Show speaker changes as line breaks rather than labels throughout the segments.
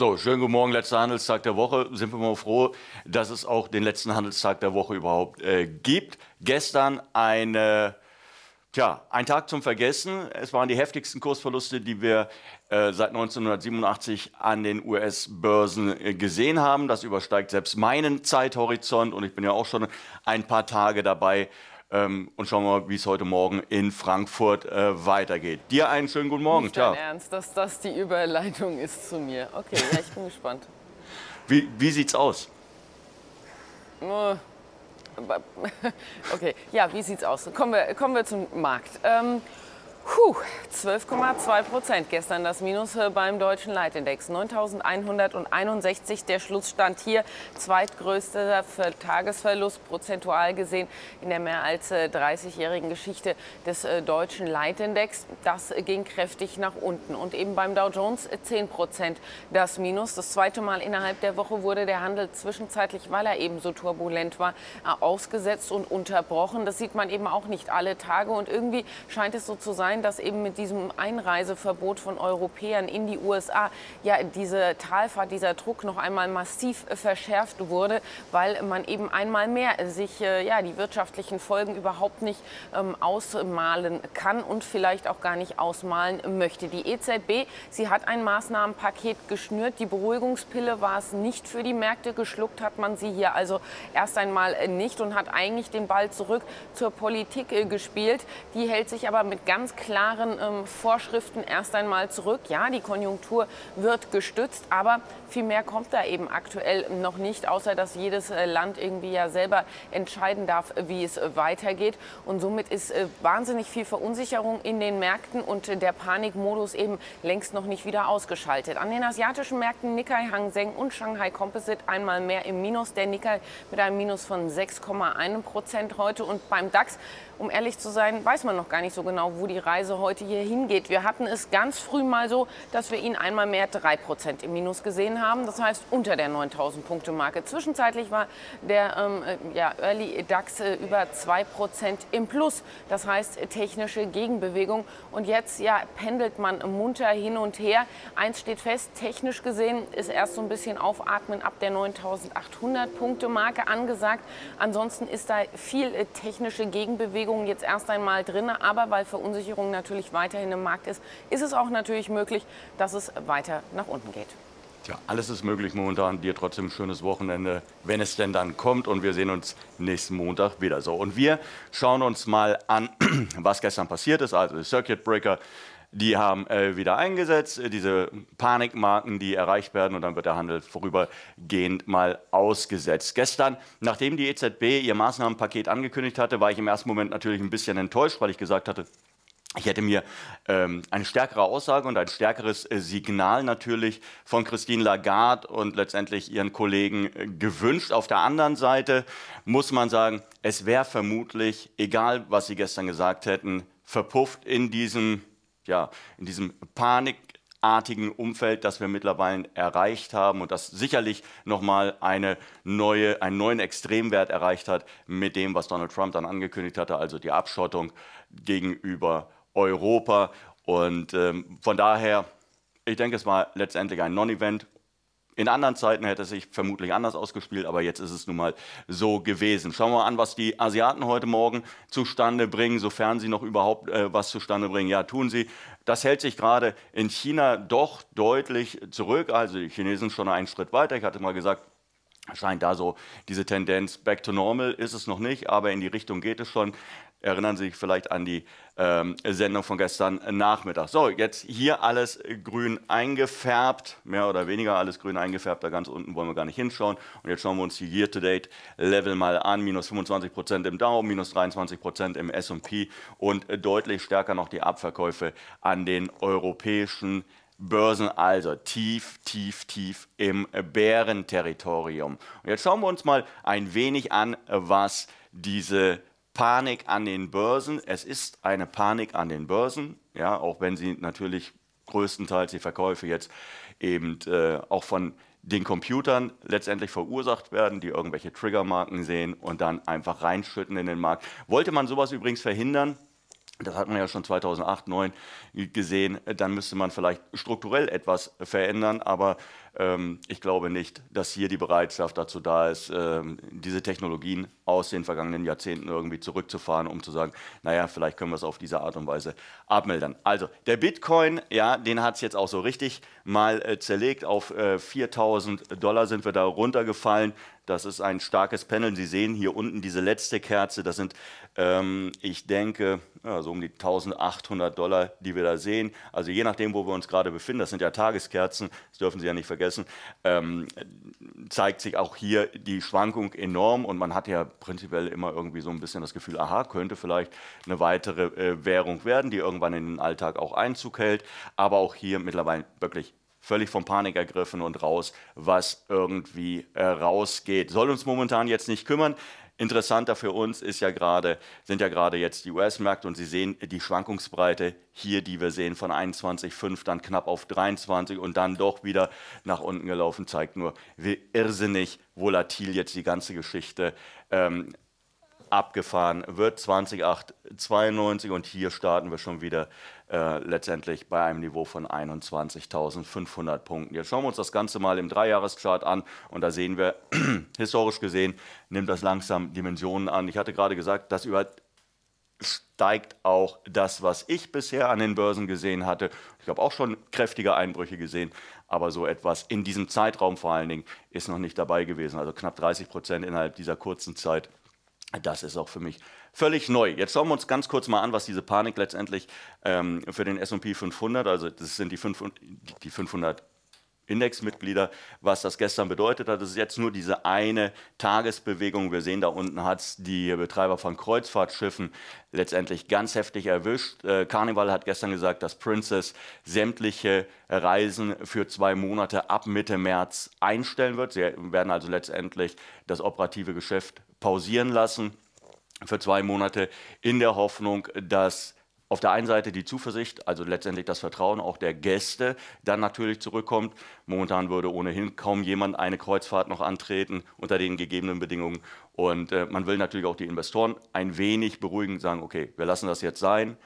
So, schönen guten Morgen, letzter Handelstag der Woche. Sind wir mal froh, dass es auch den letzten Handelstag der Woche überhaupt äh, gibt. Gestern eine, tja, ein Tag zum Vergessen. Es waren die heftigsten Kursverluste, die wir äh, seit 1987 an den US-Börsen äh, gesehen haben. Das übersteigt selbst meinen Zeithorizont und ich bin ja auch schon ein paar Tage dabei, ähm, und schauen wir mal, wie es heute Morgen in Frankfurt äh, weitergeht. Dir einen schönen guten Morgen. Nicht Ciao.
Ernst, dass das die Überleitung ist zu mir. Okay, ja, ich bin gespannt.
Wie, wie sieht's aus?
Äh, okay, ja, wie sieht's aus? Kommen wir, kommen wir zum Markt. Ähm, 12,2 Prozent. Gestern das Minus äh, beim deutschen Leitindex. 9.161 der Schlussstand hier. Zweitgrößter Tagesverlust prozentual gesehen in der mehr als 30-jährigen äh, Geschichte des äh, deutschen Leitindex. Das ging kräftig nach unten. Und eben beim Dow Jones 10 Prozent das Minus. Das zweite Mal innerhalb der Woche wurde der Handel zwischenzeitlich, weil er eben so turbulent war, ausgesetzt und unterbrochen. Das sieht man eben auch nicht alle Tage. Und irgendwie scheint es so zu sein, sein, dass eben mit diesem Einreiseverbot von Europäern in die USA ja diese Talfahrt, dieser Druck noch einmal massiv verschärft wurde, weil man eben einmal mehr sich äh, ja die wirtschaftlichen Folgen überhaupt nicht ähm, ausmalen kann und vielleicht auch gar nicht ausmalen möchte. Die EZB, sie hat ein Maßnahmenpaket geschnürt. Die Beruhigungspille war es nicht für die Märkte. Geschluckt hat man sie hier also erst einmal nicht und hat eigentlich den Ball zurück zur Politik äh, gespielt. Die hält sich aber mit ganz klaren klaren ähm, Vorschriften erst einmal zurück. Ja, die Konjunktur wird gestützt, aber viel mehr kommt da eben aktuell noch nicht, außer dass jedes äh, Land irgendwie ja selber entscheiden darf, wie es äh, weitergeht. Und somit ist äh, wahnsinnig viel Verunsicherung in den Märkten und der Panikmodus eben längst noch nicht wieder ausgeschaltet. An den asiatischen Märkten Nikkei, Hang Seng und Shanghai Composite einmal mehr im Minus. Der Nikkei mit einem Minus von 6,1 Prozent heute und beim DAX, um ehrlich zu sein, weiß man noch gar nicht so genau, wo die Reise Reise heute hier hingeht. Wir hatten es ganz früh mal so, dass wir ihn einmal mehr 3% im Minus gesehen haben. Das heißt unter der 9000-Punkte-Marke. Zwischenzeitlich war der ähm, äh, ja, Early DAX äh, über 2% im Plus. Das heißt technische Gegenbewegung. Und jetzt ja, pendelt man munter hin und her. Eins steht fest, technisch gesehen ist erst so ein bisschen Aufatmen ab der 9800-Punkte-Marke angesagt. Ansonsten ist da viel äh, technische Gegenbewegung jetzt erst einmal drin. Aber weil Verunsicherung Versicherung natürlich weiterhin im Markt ist, ist es auch natürlich möglich, dass es weiter nach unten geht.
Tja, alles ist möglich momentan. Dir trotzdem ein schönes Wochenende, wenn es denn dann kommt. Und wir sehen uns nächsten Montag wieder so. Und wir schauen uns mal an, was gestern passiert ist. Also Circuit Breaker, die haben äh, wieder eingesetzt. Diese Panikmarken, die erreicht werden. Und dann wird der Handel vorübergehend mal ausgesetzt. Gestern, nachdem die EZB ihr Maßnahmenpaket angekündigt hatte, war ich im ersten Moment natürlich ein bisschen enttäuscht, weil ich gesagt hatte, ich hätte mir ähm, eine stärkere Aussage und ein stärkeres äh, Signal natürlich von Christine Lagarde und letztendlich ihren Kollegen äh, gewünscht. Auf der anderen Seite muss man sagen, es wäre vermutlich, egal was sie gestern gesagt hätten, verpufft in diesem, ja, in diesem Panik Umfeld, das wir mittlerweile erreicht haben und das sicherlich nochmal eine neue, einen neuen Extremwert erreicht hat mit dem, was Donald Trump dann angekündigt hatte, also die Abschottung gegenüber Europa. Und ähm, von daher, ich denke, es war letztendlich ein Non-Event. In anderen Zeiten hätte es sich vermutlich anders ausgespielt, aber jetzt ist es nun mal so gewesen. Schauen wir mal an, was die Asiaten heute Morgen zustande bringen, sofern sie noch überhaupt äh, was zustande bringen. Ja, tun sie. Das hält sich gerade in China doch deutlich zurück. Also die Chinesen schon einen Schritt weiter. Ich hatte mal gesagt, scheint da so diese Tendenz back to normal ist es noch nicht, aber in die Richtung geht es schon. Erinnern Sie sich vielleicht an die ähm, Sendung von gestern Nachmittag. So, jetzt hier alles grün eingefärbt, mehr oder weniger alles grün eingefärbt. Da ganz unten wollen wir gar nicht hinschauen. Und jetzt schauen wir uns die Year-to-Date-Level mal an. Minus 25% im Dow, minus 23% im S&P und deutlich stärker noch die Abverkäufe an den europäischen Börsen also tief, tief, tief im Bärenterritorium. Und jetzt schauen wir uns mal ein wenig an, was diese Panik an den Börsen. Es ist eine Panik an den Börsen, ja, auch wenn sie natürlich größtenteils die Verkäufe jetzt eben äh, auch von den Computern letztendlich verursacht werden, die irgendwelche Triggermarken sehen und dann einfach reinschütten in den Markt. Wollte man sowas übrigens verhindern, das hat man ja schon 2008, 2009 gesehen, dann müsste man vielleicht strukturell etwas verändern, aber ähm, ich glaube nicht, dass hier die Bereitschaft dazu da ist, ähm, diese Technologien aus den vergangenen Jahrzehnten irgendwie zurückzufahren, um zu sagen, naja, vielleicht können wir es auf diese Art und Weise abmildern. Also der Bitcoin, ja, den hat es jetzt auch so richtig mal äh, zerlegt. Auf 4000 äh, Dollar sind wir da runtergefallen. Das ist ein starkes Panel. Sie sehen hier unten diese letzte Kerze. Das sind, ähm, ich denke, ja, so um die 1800 Dollar, die wir da sehen. Also je nachdem, wo wir uns gerade befinden, das sind ja Tageskerzen, das dürfen Sie ja nicht vergessen vergessen, ähm, zeigt sich auch hier die Schwankung enorm und man hat ja prinzipiell immer irgendwie so ein bisschen das Gefühl, aha, könnte vielleicht eine weitere äh, Währung werden, die irgendwann in den Alltag auch Einzug hält, aber auch hier mittlerweile wirklich völlig von Panik ergriffen und raus, was irgendwie äh, rausgeht. Soll uns momentan jetzt nicht kümmern. Interessanter für uns ist ja grade, sind ja gerade jetzt die US-Märkte und Sie sehen die Schwankungsbreite hier, die wir sehen von 21,5 dann knapp auf 23 und dann doch wieder nach unten gelaufen, zeigt nur, wie irrsinnig volatil jetzt die ganze Geschichte ähm, abgefahren wird. 2008 92 und hier starten wir schon wieder äh, letztendlich bei einem Niveau von 21.500 Punkten. Jetzt schauen wir uns das Ganze mal im Dreijahreschart an und da sehen wir, historisch gesehen, nimmt das langsam Dimensionen an. Ich hatte gerade gesagt, das übersteigt auch das, was ich bisher an den Börsen gesehen hatte. Ich habe auch schon kräftige Einbrüche gesehen, aber so etwas in diesem Zeitraum vor allen Dingen ist noch nicht dabei gewesen. Also knapp 30 Prozent innerhalb dieser kurzen Zeit das ist auch für mich völlig neu. Jetzt schauen wir uns ganz kurz mal an, was diese Panik letztendlich ähm, für den SP 500, also das sind die, 5, die 500 Indexmitglieder, was das gestern bedeutet hat. Das ist jetzt nur diese eine Tagesbewegung. Wir sehen, da unten hat es die Betreiber von Kreuzfahrtschiffen letztendlich ganz heftig erwischt. Äh, Carnival hat gestern gesagt, dass Princess sämtliche Reisen für zwei Monate ab Mitte März einstellen wird. Sie werden also letztendlich das operative Geschäft pausieren lassen für zwei Monate in der Hoffnung, dass auf der einen Seite die Zuversicht, also letztendlich das Vertrauen auch der Gäste, dann natürlich zurückkommt. Momentan würde ohnehin kaum jemand eine Kreuzfahrt noch antreten unter den gegebenen Bedingungen. Und äh, man will natürlich auch die Investoren ein wenig beruhigen, sagen, okay, wir lassen das jetzt sein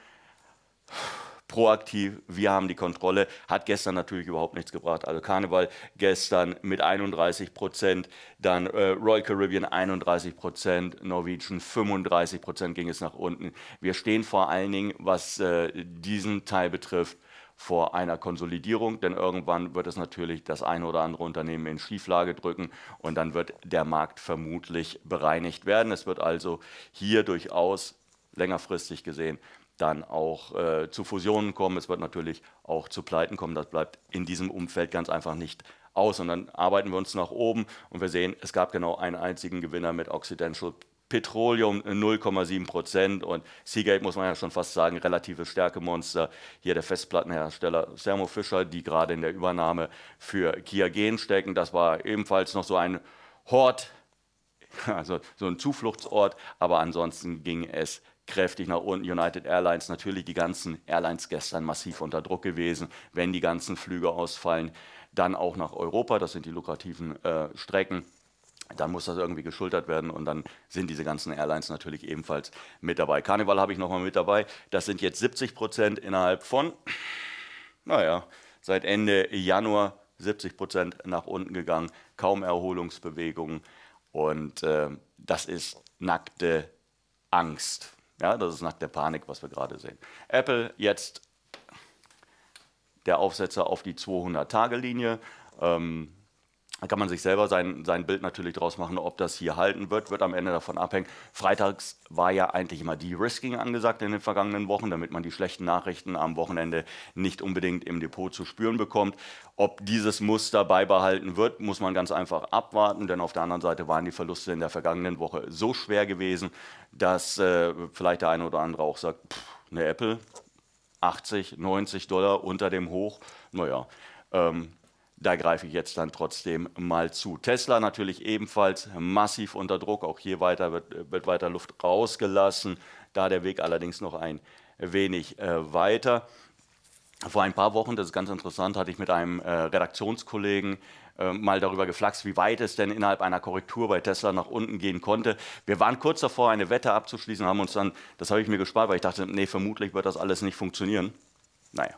proaktiv, wir haben die Kontrolle. Hat gestern natürlich überhaupt nichts gebracht. Also Karneval gestern mit 31 Prozent, dann äh, Royal Caribbean 31 Prozent, Norwegian 35 Prozent ging es nach unten. Wir stehen vor allen Dingen, was äh, diesen Teil betrifft, vor einer Konsolidierung, denn irgendwann wird es natürlich das eine oder andere Unternehmen in Schieflage drücken und dann wird der Markt vermutlich bereinigt werden. Es wird also hier durchaus längerfristig gesehen dann auch äh, zu Fusionen kommen, es wird natürlich auch zu Pleiten kommen, das bleibt in diesem Umfeld ganz einfach nicht aus. Und dann arbeiten wir uns nach oben und wir sehen, es gab genau einen einzigen Gewinner mit Occidental Petroleum 0,7 Prozent und Seagate muss man ja schon fast sagen, relative Stärkemonster. Hier der Festplattenhersteller Thermo Fisher, die gerade in der Übernahme für Kia Gen stecken. Das war ebenfalls noch so ein Hort, also so ein Zufluchtsort, aber ansonsten ging es kräftig nach unten. United Airlines, natürlich die ganzen Airlines gestern massiv unter Druck gewesen. Wenn die ganzen Flüge ausfallen, dann auch nach Europa, das sind die lukrativen äh, Strecken. Dann muss das irgendwie geschultert werden und dann sind diese ganzen Airlines natürlich ebenfalls mit dabei. Karneval habe ich nochmal mit dabei. Das sind jetzt 70 Prozent innerhalb von, naja, seit Ende Januar 70 Prozent nach unten gegangen, kaum Erholungsbewegungen und äh, das ist nackte Angst. Ja, das ist nach der Panik, was wir gerade sehen. Apple jetzt der Aufsetzer auf die 200-Tage-Linie. Ähm, da kann man sich selber sein, sein Bild natürlich draus machen, ob das hier halten wird, wird am Ende davon abhängen. Freitags war ja eigentlich immer De-Risking angesagt in den vergangenen Wochen, damit man die schlechten Nachrichten am Wochenende nicht unbedingt im Depot zu spüren bekommt. Ob dieses Muster beibehalten wird, muss man ganz einfach abwarten, denn auf der anderen Seite waren die Verluste in der vergangenen Woche so schwer gewesen, dass äh, vielleicht der eine oder andere auch sagt, pff, eine Apple 80, 90 Dollar unter dem Hoch, naja. Ähm, da greife ich jetzt dann trotzdem mal zu. Tesla natürlich ebenfalls massiv unter Druck. Auch hier weiter wird, wird weiter Luft rausgelassen. Da der Weg allerdings noch ein wenig äh, weiter. Vor ein paar Wochen, das ist ganz interessant, hatte ich mit einem äh, Redaktionskollegen äh, mal darüber geflaxt, wie weit es denn innerhalb einer Korrektur bei Tesla nach unten gehen konnte. Wir waren kurz davor, eine Wette abzuschließen, haben uns dann, das habe ich mir gespart, weil ich dachte, nee, vermutlich wird das alles nicht funktionieren. Naja,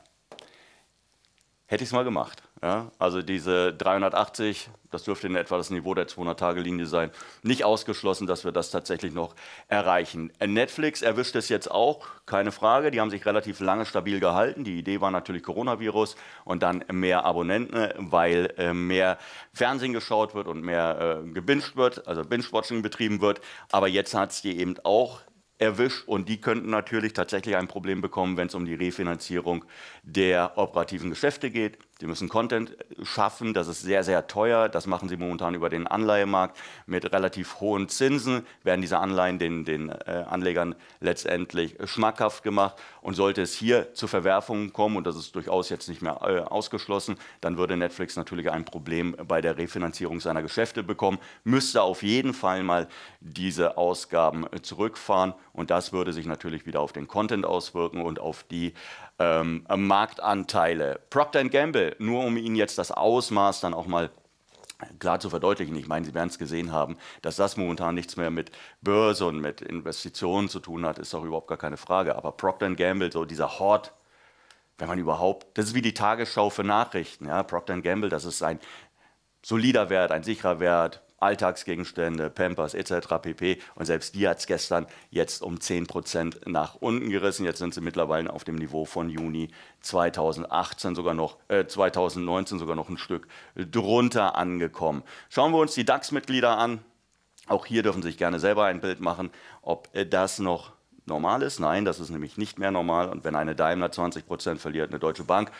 hätte ich es mal gemacht. Ja, also diese 380, das dürfte in etwa das Niveau der 200-Tage-Linie sein. Nicht ausgeschlossen, dass wir das tatsächlich noch erreichen. Äh, Netflix erwischt es jetzt auch, keine Frage. Die haben sich relativ lange stabil gehalten. Die Idee war natürlich Coronavirus und dann mehr Abonnenten, äh, weil äh, mehr Fernsehen geschaut wird und mehr äh, gebinged wird, also Binge-Watching betrieben wird. Aber jetzt hat es die eben auch erwischt und die könnten natürlich tatsächlich ein Problem bekommen, wenn es um die Refinanzierung der operativen Geschäfte geht. Die müssen Content äh, schaffen, das ist sehr, sehr teuer. Das machen sie momentan über den Anleihemarkt. Mit relativ hohen Zinsen werden diese Anleihen den, den äh, Anlegern letztendlich schmackhaft gemacht. Und sollte es hier zu Verwerfungen kommen, und das ist durchaus jetzt nicht mehr äh, ausgeschlossen, dann würde Netflix natürlich ein Problem bei der Refinanzierung seiner Geschäfte bekommen, müsste auf jeden Fall mal diese Ausgaben zurückfahren. Und das würde sich natürlich wieder auf den Content auswirken und auf die ähm, Marktanteile. Procter Gamble nur um Ihnen jetzt das Ausmaß dann auch mal klar zu verdeutlichen, ich meine, Sie werden es gesehen haben, dass das momentan nichts mehr mit Börse und mit Investitionen zu tun hat, ist doch überhaupt gar keine Frage. Aber Procter Gamble, so dieser Hort, wenn man überhaupt, das ist wie die Tagesschau für Nachrichten. Ja? Procter Gamble, das ist ein solider Wert, ein sicherer Wert, Alltagsgegenstände, Pampers etc. pp. Und selbst die hat es gestern jetzt um 10 nach unten gerissen. Jetzt sind sie mittlerweile auf dem Niveau von Juni 2018 sogar noch, äh, 2019 sogar noch ein Stück drunter angekommen. Schauen wir uns die DAX-Mitglieder an. Auch hier dürfen Sie sich gerne selber ein Bild machen, ob äh, das noch normal ist. Nein, das ist nämlich nicht mehr normal. Und wenn eine Daimler 20 verliert, eine Deutsche Bank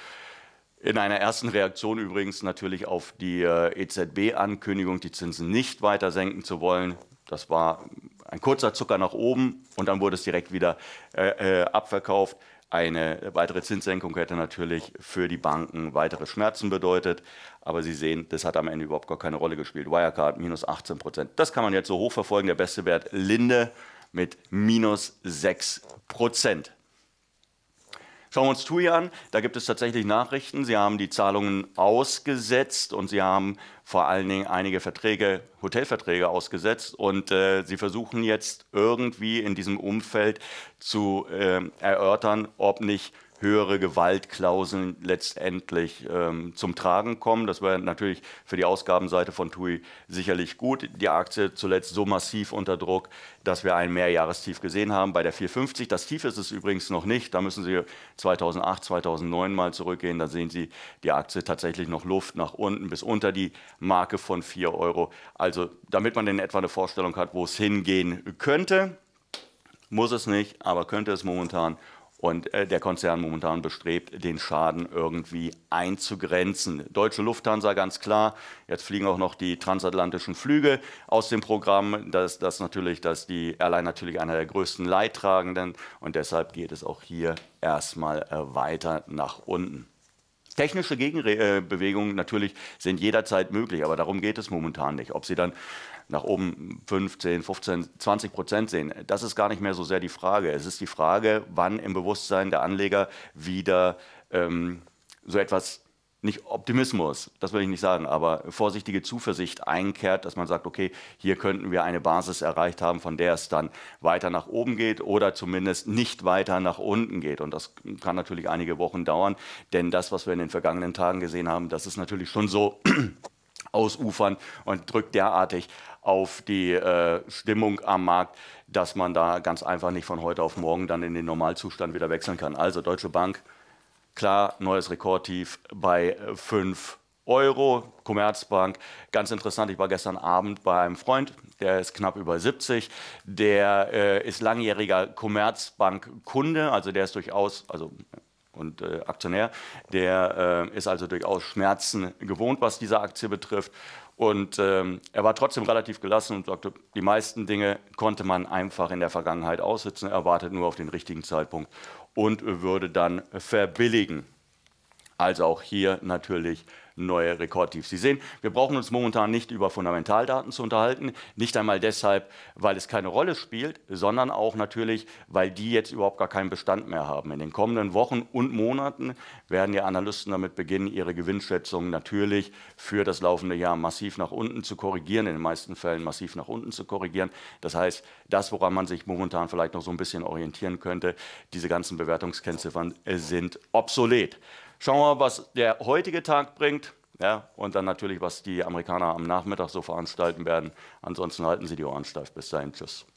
in einer ersten Reaktion übrigens natürlich auf die äh, EZB-Ankündigung, die Zinsen nicht weiter senken zu wollen. Das war ein kurzer Zucker nach oben und dann wurde es direkt wieder äh, äh, abverkauft. Eine weitere Zinssenkung hätte natürlich für die Banken weitere Schmerzen bedeutet. Aber Sie sehen, das hat am Ende überhaupt gar keine Rolle gespielt. Wirecard minus 18 Prozent. Das kann man jetzt so hoch verfolgen. Der beste Wert Linde mit minus 6 Prozent. Schauen wir uns TUI an. Da gibt es tatsächlich Nachrichten. Sie haben die Zahlungen ausgesetzt und sie haben vor allen Dingen einige Verträge, Hotelverträge ausgesetzt. Und äh, sie versuchen jetzt irgendwie in diesem Umfeld zu äh, erörtern, ob nicht höhere Gewaltklauseln letztendlich ähm, zum Tragen kommen. Das wäre natürlich für die Ausgabenseite von TUI sicherlich gut. Die Aktie zuletzt so massiv unter Druck, dass wir ein Mehrjahrestief gesehen haben bei der 450. Das Tief ist es übrigens noch nicht. Da müssen Sie 2008, 2009 mal zurückgehen. Da sehen Sie die Aktie tatsächlich noch Luft nach unten bis unter die Marke von 4 Euro. Also damit man in etwa eine Vorstellung hat, wo es hingehen könnte. Muss es nicht, aber könnte es momentan. Und äh, der Konzern momentan bestrebt, den Schaden irgendwie einzugrenzen. Deutsche Lufthansa ganz klar. Jetzt fliegen auch noch die transatlantischen Flüge aus dem Programm. Das, das natürlich, dass die Airline natürlich einer der größten Leidtragenden und deshalb geht es auch hier erstmal äh, weiter nach unten. Technische Gegenbewegungen äh, natürlich sind jederzeit möglich, aber darum geht es momentan nicht. Ob sie dann nach oben 15, 15, 20 Prozent sehen, das ist gar nicht mehr so sehr die Frage. Es ist die Frage, wann im Bewusstsein der Anleger wieder ähm, so etwas nicht Optimismus, das will ich nicht sagen, aber vorsichtige Zuversicht einkehrt, dass man sagt, okay, hier könnten wir eine Basis erreicht haben, von der es dann weiter nach oben geht oder zumindest nicht weiter nach unten geht. Und das kann natürlich einige Wochen dauern, denn das, was wir in den vergangenen Tagen gesehen haben, das ist natürlich schon so ausufern und drückt derartig auf die äh, Stimmung am Markt, dass man da ganz einfach nicht von heute auf morgen dann in den Normalzustand wieder wechseln kann. Also Deutsche Bank Klar, neues Rekordtief bei 5 äh, Euro. Commerzbank, ganz interessant, ich war gestern Abend bei einem Freund, der ist knapp über 70, der äh, ist langjähriger Commerzbank-Kunde, also der ist durchaus, also äh, und äh, Aktionär, der äh, ist also durchaus Schmerzen gewohnt, was diese Aktie betrifft und ähm, er war trotzdem relativ gelassen und sagte, die meisten Dinge konnte man einfach in der Vergangenheit aussitzen, er wartet nur auf den richtigen Zeitpunkt und würde dann verbilligen. Also auch hier natürlich neue Rekordtiefs. Sie sehen, wir brauchen uns momentan nicht über Fundamentaldaten zu unterhalten, nicht einmal deshalb, weil es keine Rolle spielt, sondern auch natürlich, weil die jetzt überhaupt gar keinen Bestand mehr haben. In den kommenden Wochen und Monaten werden die Analysten damit beginnen, ihre Gewinnschätzungen natürlich für das laufende Jahr massiv nach unten zu korrigieren, in den meisten Fällen massiv nach unten zu korrigieren. Das heißt, das, woran man sich momentan vielleicht noch so ein bisschen orientieren könnte, diese ganzen Bewertungskennziffern sind obsolet. Schauen wir, was der heutige Tag bringt. Ja, und dann natürlich, was die Amerikaner am Nachmittag so veranstalten werden. Ansonsten halten Sie die Ohren steif. Bis dahin, tschüss.